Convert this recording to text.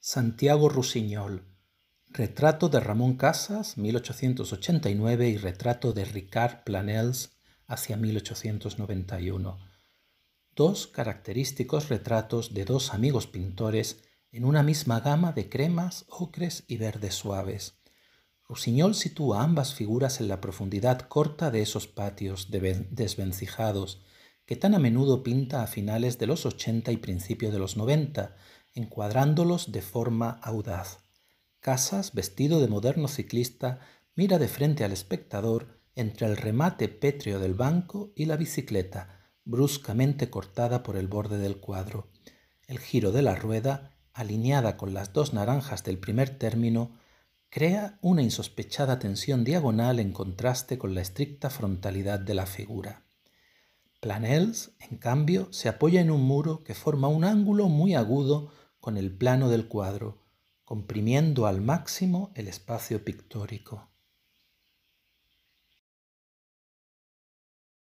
Santiago Rusiñol. Retrato de Ramón Casas, 1889, y retrato de Ricard Planels, hacia 1891. Dos característicos retratos de dos amigos pintores en una misma gama de cremas, ocres y verdes suaves. Rusiñol sitúa ambas figuras en la profundidad corta de esos patios desvencijados que tan a menudo pinta a finales de los 80 y principios de los 90, encuadrándolos de forma audaz. Casas, vestido de moderno ciclista, mira de frente al espectador entre el remate pétreo del banco y la bicicleta, bruscamente cortada por el borde del cuadro. El giro de la rueda, alineada con las dos naranjas del primer término, crea una insospechada tensión diagonal en contraste con la estricta frontalidad de la figura. Planels, en cambio, se apoya en un muro que forma un ángulo muy agudo con el plano del cuadro, comprimiendo al máximo el espacio pictórico.